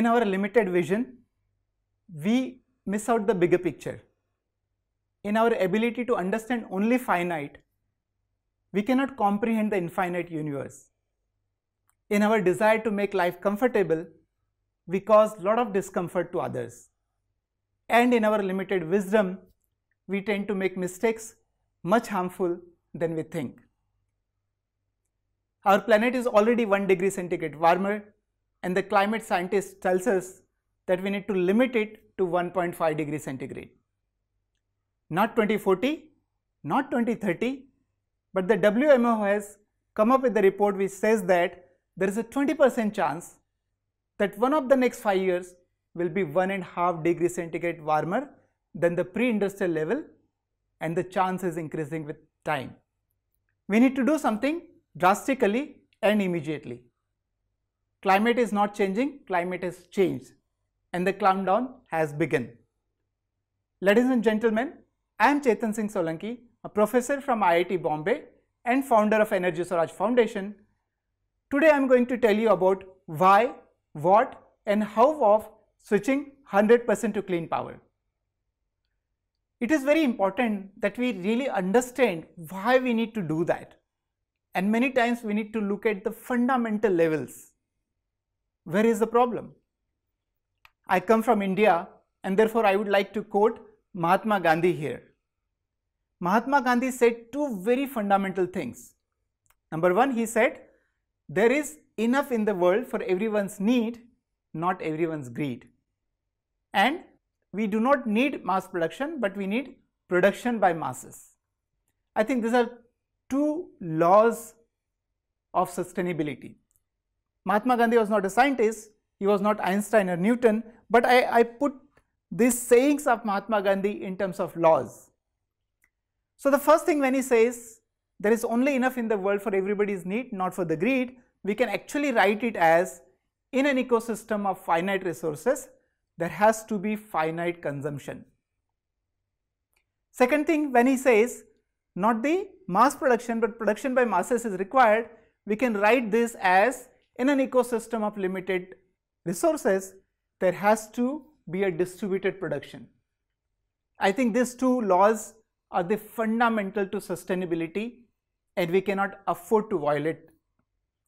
in our limited vision, we miss out the bigger picture. In our ability to understand only finite, we cannot comprehend the infinite universe. In our desire to make life comfortable, we cause lot of discomfort to others. And in our limited wisdom, we tend to make mistakes much harmful than we think. Our planet is already 1 degree centigrade warmer and the climate scientist tells us that we need to limit it to 1.5 degree centigrade. Not 2040, not 2030, but the WMO has come up with a report which says that there is a 20% chance that one of the next 5 years will be 1.5 degree centigrade warmer than the pre-industrial level and the chance is increasing with time. We need to do something drastically and immediately. Climate is not changing, climate has changed and the down has begun. Ladies and gentlemen, I am Chetan Singh Solanki, a professor from IIT Bombay and founder of Energy Swaraj Foundation. Today I am going to tell you about why, what and how of switching 100% to clean power. It is very important that we really understand why we need to do that. And many times we need to look at the fundamental levels where is the problem? I come from India and therefore I would like to quote Mahatma Gandhi here. Mahatma Gandhi said two very fundamental things. Number one, he said, there is enough in the world for everyone's need, not everyone's greed. And we do not need mass production, but we need production by masses. I think these are two laws of sustainability. Mahatma Gandhi was not a scientist, he was not Einstein or Newton, but I, I put these sayings of Mahatma Gandhi in terms of laws. So the first thing when he says, there is only enough in the world for everybody's need, not for the greed, we can actually write it as, in an ecosystem of finite resources, there has to be finite consumption. Second thing when he says, not the mass production but production by masses is required, we can write this as in an ecosystem of limited resources, there has to be a distributed production. I think these two laws are the fundamental to sustainability and we cannot afford to violate.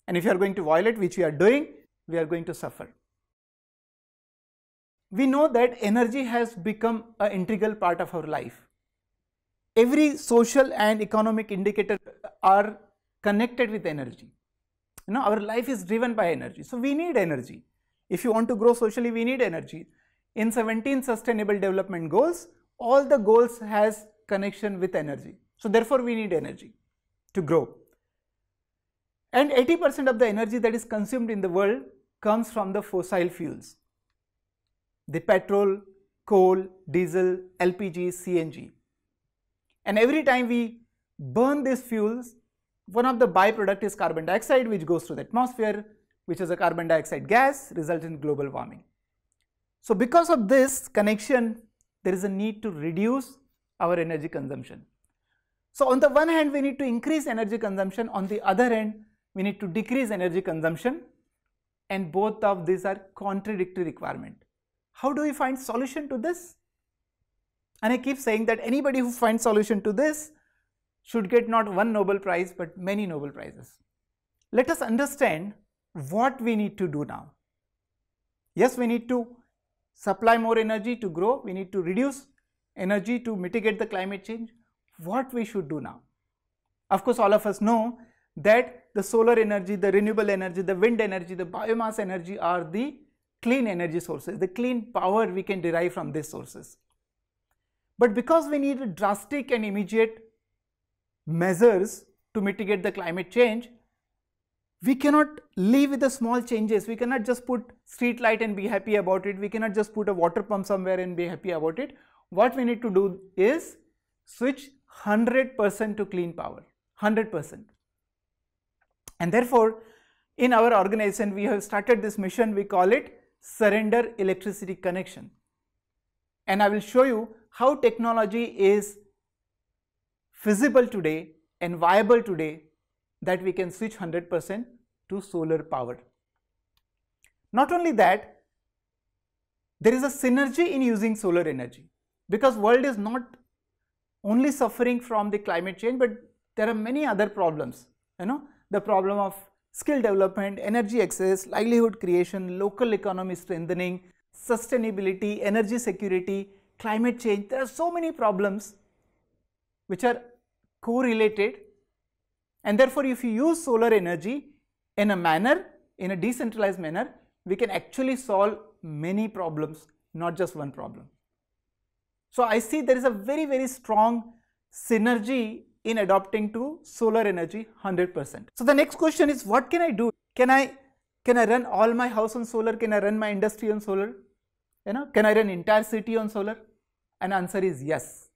And if you are going to violate, which we are doing, we are going to suffer. We know that energy has become an integral part of our life. Every social and economic indicator are connected with energy. You know, our life is driven by energy. So we need energy. If you want to grow socially, we need energy. In 17 sustainable development goals, all the goals has connection with energy. So therefore, we need energy to grow. And 80% of the energy that is consumed in the world comes from the fossil fuels, the petrol, coal, diesel, LPG, CNG. And every time we burn these fuels, one of the byproduct is carbon dioxide which goes to the atmosphere which is a carbon dioxide gas resulting in global warming. So, because of this connection there is a need to reduce our energy consumption. So, on the one hand we need to increase energy consumption on the other hand we need to decrease energy consumption and both of these are contradictory requirement. How do we find solution to this? And I keep saying that anybody who finds solution to this should get not one Nobel Prize but many Nobel Prizes. Let us understand what we need to do now. Yes, we need to supply more energy to grow, we need to reduce energy to mitigate the climate change. What we should do now? Of course, all of us know that the solar energy, the renewable energy, the wind energy, the biomass energy are the clean energy sources, the clean power we can derive from these sources. But because we need a drastic and immediate measures to mitigate the climate change, we cannot live with the small changes. We cannot just put street light and be happy about it. We cannot just put a water pump somewhere and be happy about it. What we need to do is switch 100% to clean power, 100%. And therefore, in our organization, we have started this mission, we call it Surrender Electricity Connection. And I will show you how technology is feasible today and viable today that we can switch 100% to solar power. Not only that, there is a synergy in using solar energy because world is not only suffering from the climate change but there are many other problems you know the problem of skill development energy access livelihood creation local economy strengthening sustainability energy security climate change there are so many problems which are correlated and therefore if you use solar energy in a manner, in a decentralized manner, we can actually solve many problems, not just one problem. So I see there is a very, very strong synergy in adopting to solar energy 100%. So the next question is what can I do? Can I, can I run all my house on solar? Can I run my industry on solar? You know, can I run entire city on solar? And answer is yes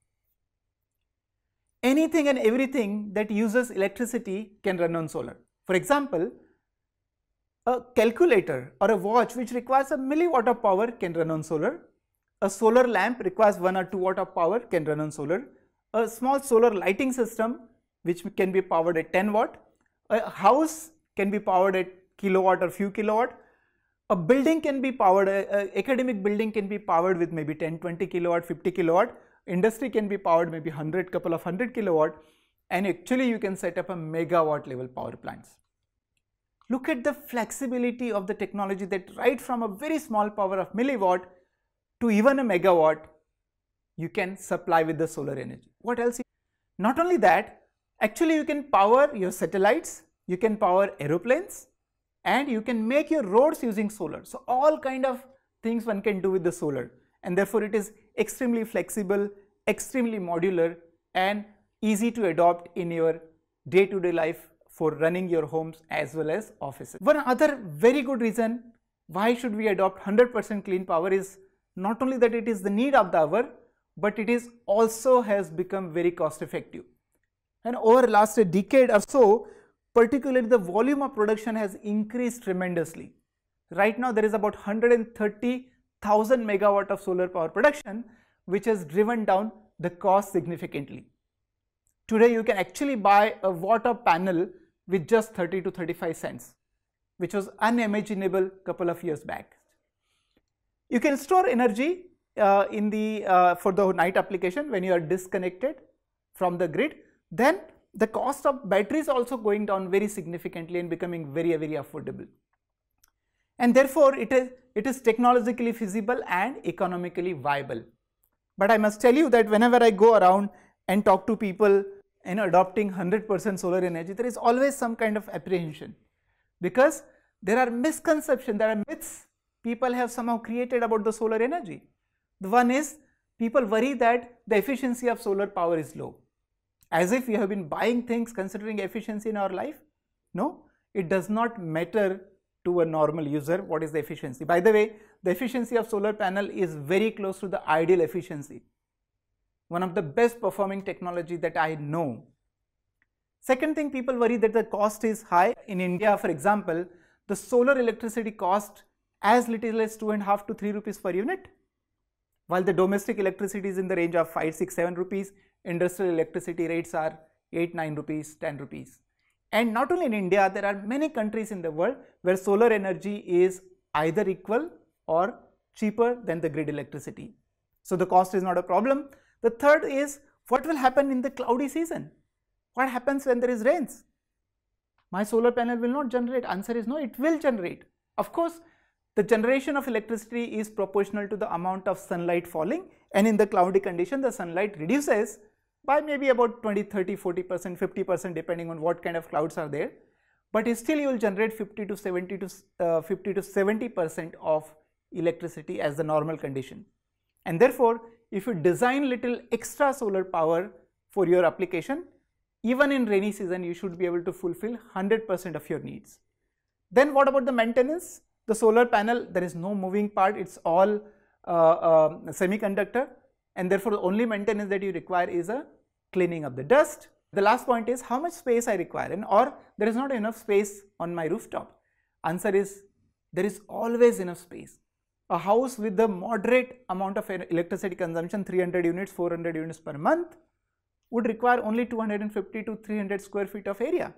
anything and everything that uses electricity can run on solar. For example, a calculator or a watch which requires a milliwatt of power can run on solar. A solar lamp requires 1 or 2 watt of power can run on solar. A small solar lighting system which can be powered at 10 watt. A house can be powered at kilowatt or few kilowatt. A building can be powered, academic building can be powered with maybe 10, 20 kilowatt, 50 kilowatt industry can be powered maybe 100 couple of 100 kilowatt and actually you can set up a megawatt level power plants. Look at the flexibility of the technology that right from a very small power of milliwatt to even a megawatt you can supply with the solar energy. What else? Not only that, actually you can power your satellites, you can power aeroplanes and you can make your roads using solar. So all kind of things one can do with the solar and therefore it is extremely flexible, extremely modular and easy to adopt in your day-to-day -day life for running your homes as well as offices. One other very good reason why should we adopt 100% clean power is not only that it is the need of the hour, but it is also has become very cost effective. And over last decade or so, particularly the volume of production has increased tremendously. Right now there is about 130 1000 megawatt of solar power production which has driven down the cost significantly. Today you can actually buy a water panel with just 30 to 35 cents which was unimaginable couple of years back. You can store energy uh, in the uh, for the night application when you are disconnected from the grid then the cost of batteries also going down very significantly and becoming very very affordable and therefore it is it is technologically feasible and economically viable. But I must tell you that whenever I go around and talk to people in adopting 100% solar energy, there is always some kind of apprehension because there are misconceptions, there are myths people have somehow created about the solar energy. The one is people worry that the efficiency of solar power is low, as if we have been buying things considering efficiency in our life. No, it does not matter to a normal user, what is the efficiency? By the way, the efficiency of solar panel is very close to the ideal efficiency. One of the best performing technology that I know. Second thing people worry that the cost is high. In India, for example, the solar electricity cost as little as 2.5 to 3 rupees per unit, while the domestic electricity is in the range of 5, 6, 7 rupees, industrial electricity rates are 8, 9 rupees, 10 rupees. And not only in India, there are many countries in the world where solar energy is either equal or cheaper than the grid electricity. So the cost is not a problem. The third is what will happen in the cloudy season? What happens when there is rains? My solar panel will not generate. Answer is no, it will generate. Of course, the generation of electricity is proportional to the amount of sunlight falling and in the cloudy condition the sunlight reduces by maybe about 20, 30, 40 percent, 50 percent depending on what kind of clouds are there. But still you will generate 50 to 70 to uh, 50 to 70 percent of electricity as the normal condition. And therefore, if you design little extra solar power for your application, even in rainy season you should be able to fulfill 100 percent of your needs. Then what about the maintenance? The solar panel, there is no moving part, it is all uh, uh, semiconductor and therefore the only maintenance that you require is a cleaning of the dust. The last point is how much space I require and or there is not enough space on my rooftop. Answer is there is always enough space. A house with a moderate amount of electricity consumption 300 units 400 units per month would require only 250 to 300 square feet of area.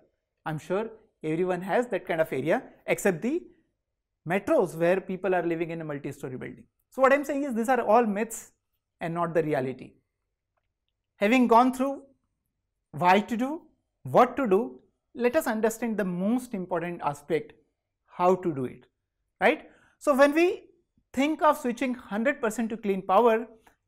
I am sure everyone has that kind of area except the metros where people are living in a multi-story building. So, what I am saying is these are all myths and not the reality. Having gone through why to do, what to do, let us understand the most important aspect, how to do it, right? So when we think of switching 100% to clean power,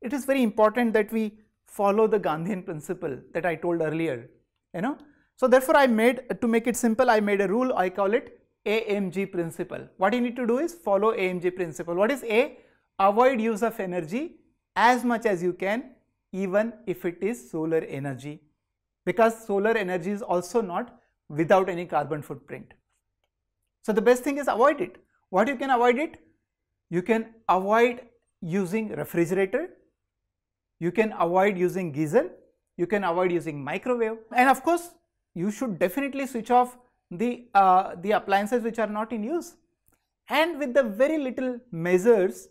it is very important that we follow the Gandhian principle that I told earlier, you know. So therefore, I made, to make it simple, I made a rule, I call it AMG principle. What you need to do is follow AMG principle. What is A? Avoid use of energy as much as you can even if it is solar energy because solar energy is also not without any carbon footprint. So the best thing is avoid it. What you can avoid it? You can avoid using refrigerator, you can avoid using geyser, you can avoid using microwave and of course you should definitely switch off the, uh, the appliances which are not in use. And with the very little measures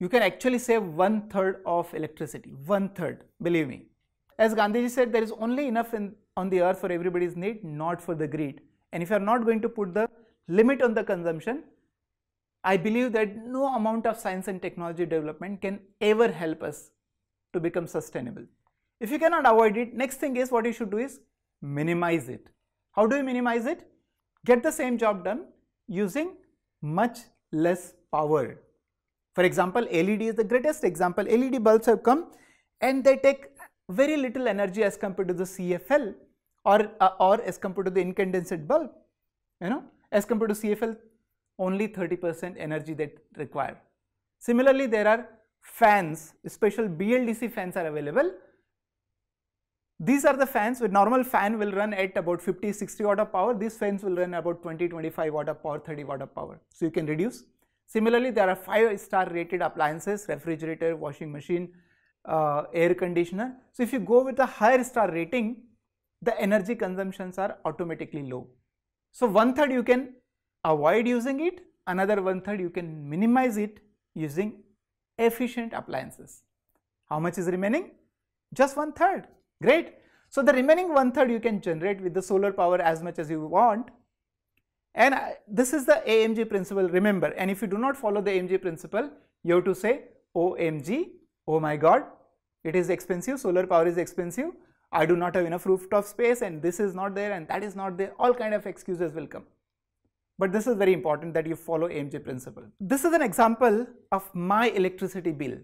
you can actually save one third of electricity, one third, believe me. As Gandhiji said, there is only enough in, on the earth for everybody's need, not for the greed. And if you are not going to put the limit on the consumption, I believe that no amount of science and technology development can ever help us to become sustainable. If you cannot avoid it, next thing is what you should do is minimize it. How do you minimize it? Get the same job done using much less power. For example, LED is the greatest example. LED bulbs have come and they take very little energy as compared to the CFL or, uh, or as compared to the incandescent bulb, you know, as compared to CFL only 30 percent energy that require. Similarly, there are fans, special BLDC fans are available. These are the fans with normal fan will run at about 50, 60 watt of power. These fans will run about 20, 25 watt of power, 30 watt of power. So, you can reduce Similarly, there are 5 star rated appliances, refrigerator, washing machine, uh, air conditioner. So, if you go with a higher star rating, the energy consumptions are automatically low. So, one third you can avoid using it, another one third you can minimize it using efficient appliances. How much is remaining? Just one third. Great. So, the remaining one third you can generate with the solar power as much as you want and I, this is the AMG principle, remember. And if you do not follow the AMG principle, you have to say, OMG, oh my god, it is expensive, solar power is expensive, I do not have enough rooftop space and this is not there and that is not there, all kind of excuses will come. But this is very important that you follow AMG principle. This is an example of my electricity bill.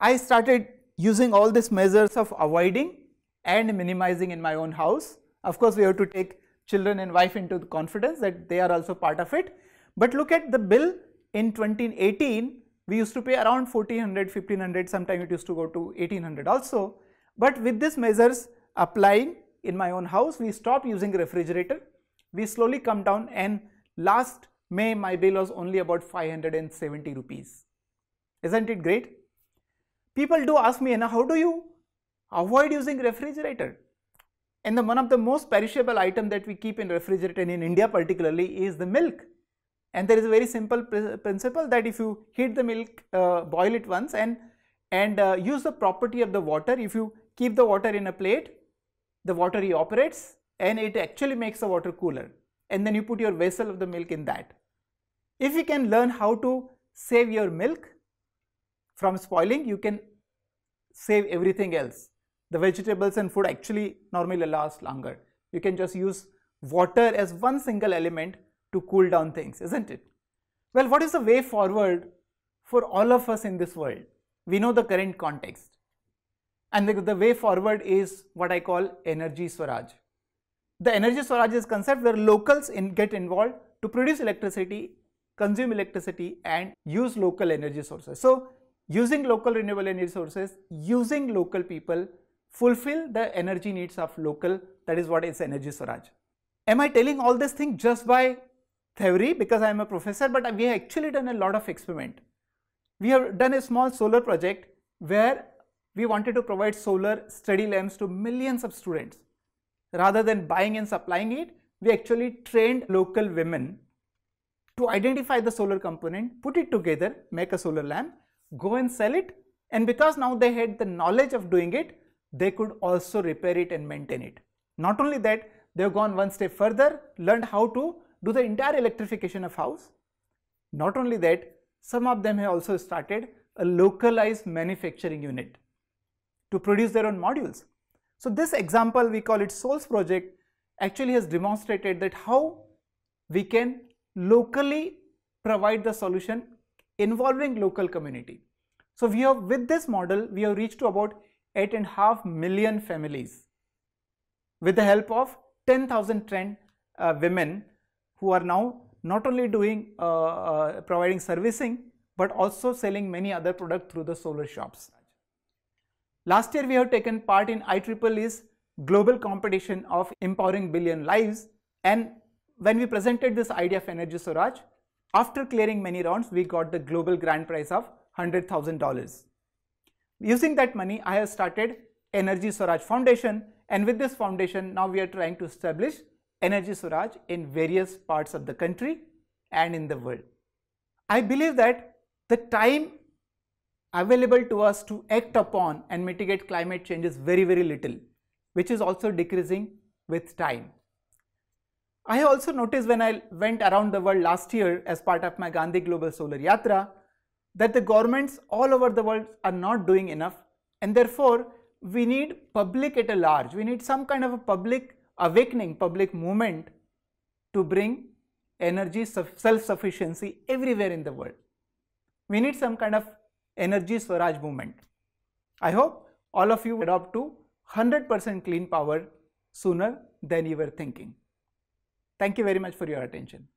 I started using all these measures of avoiding and minimizing in my own house. Of course, we have to take children and wife into the confidence that they are also part of it. But look at the bill in 2018, we used to pay around 1400, 1500, sometimes it used to go to 1800 also. But with these measures applying in my own house, we stopped using refrigerator. We slowly come down and last May my bill was only about 570 rupees. Isn't it great? People do ask me, Anna, how do you avoid using refrigerator? And the, one of the most perishable item that we keep in refrigerator in India particularly is the milk. And there is a very simple pr principle that if you heat the milk, uh, boil it once and, and uh, use the property of the water, if you keep the water in a plate, the water evaporates and it actually makes the water cooler. And then you put your vessel of the milk in that. If you can learn how to save your milk from spoiling, you can save everything else the vegetables and food actually normally last longer. You can just use water as one single element to cool down things, isn't it? Well, what is the way forward for all of us in this world? We know the current context. And the, the way forward is what I call energy swaraj. The energy swaraj is concept where locals in get involved to produce electricity, consume electricity and use local energy sources. So, using local renewable energy sources, using local people fulfill the energy needs of local, that is what is energy Swaraj. Am I telling all this thing just by theory because I am a professor, but we have actually done a lot of experiment. We have done a small solar project where we wanted to provide solar study lamps to millions of students. Rather than buying and supplying it, we actually trained local women to identify the solar component, put it together, make a solar lamp, go and sell it and because now they had the knowledge of doing it, they could also repair it and maintain it. Not only that, they've gone one step further, learned how to do the entire electrification of house. Not only that, some of them have also started a localized manufacturing unit to produce their own modules. So this example, we call it Souls project, actually has demonstrated that how we can locally provide the solution involving local community. So we have with this model, we have reached to about 8.5 million families with the help of 10,000 trained uh, women who are now not only doing uh, uh, providing servicing but also selling many other products through the solar shops. Last year we have taken part in IEEE's global competition of empowering billion lives and when we presented this idea of energy Suraj, after clearing many rounds we got the global grand prize of $100,000. Using that money, I have started Energy Suraj Foundation and with this foundation, now we are trying to establish Energy Suraj in various parts of the country and in the world. I believe that the time available to us to act upon and mitigate climate change is very, very little, which is also decreasing with time. I also noticed when I went around the world last year as part of my Gandhi Global Solar Yatra that the governments all over the world are not doing enough and therefore we need public at a large, we need some kind of a public awakening, public movement to bring energy self-sufficiency everywhere in the world. We need some kind of energy Swaraj movement. I hope all of you adopt to 100% clean power sooner than you were thinking. Thank you very much for your attention.